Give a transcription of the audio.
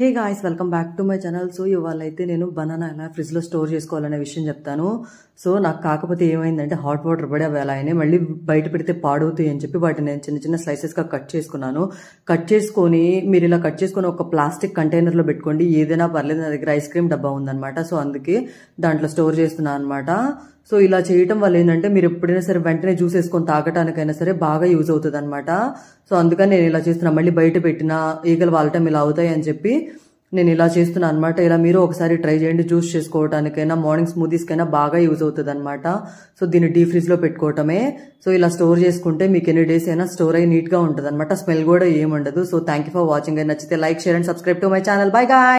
hey guys welcome back to my channel so ఇవాళ అయితే నేను బనానా ఎలా ఫ్రిడ్జ్లో స్టోర్ చేసుకోవాలనే విషయం చెప్తాను సో నాకు కాకపోతే ఏమైందంటే హాట్ వాటర్ పడి అవి అలా అయినాయి మళ్ళీ బయట పెడితే పాడవుతాయి అని చెప్పి వాటిని నేను చిన్న చిన్న స్లైసెస్గా కట్ చేసుకున్నాను కట్ చేసుకొని మీరు ఇలా కట్ చేసుకుని ఒక ప్లాస్టిక్ కంటైనర్లో పెట్టుకోండి ఏదైనా పర్లేదు నా దగ్గర ఐస్ క్రీమ్ డబ్బా ఉందనమాట సో అందుకే దాంట్లో స్టోర్ చేస్తున్నాను అనమాట సో ఇలా చేయటం వల్ల ఏంటంటే మీరు ఎప్పుడైనా సరే వెంటనే జ్యూస్ వేసుకొని తాగటానికైనా సరే బాగా యూజ్ అవుతుంది అనమాట సో అందుకని నేను ఇలా చేస్తున్నా మళ్ళీ బయట పెట్టిన ఈగలు వాళ్ళటం ఇలా అవుతాయి అని చెప్పి నేను ఇలా చేస్తున్నాను అనమాట ఇలా మీరు ఒకసారి ట్రై చేయండి జ్యూస్ చేసుకోవడానికైనా మార్నింగ్ స్మూదీస్కైనా బాగా యూజ్ అవుతుంది అనమాట సో దీన్ని డీ ఫ్రిడ్జ్లో పెట్టుకోవటమే సో ఇలా స్టోర్ చేసుకుంటే మీకు ఎన్ని డేస్ అయినా స్టోర్ అయ్యి నీట్గా ఉంటుంది అనమాట స్మెల్ కూడా ఏముండదు so thank you for watching నచ్చితే like share and subscribe to my channel bye guy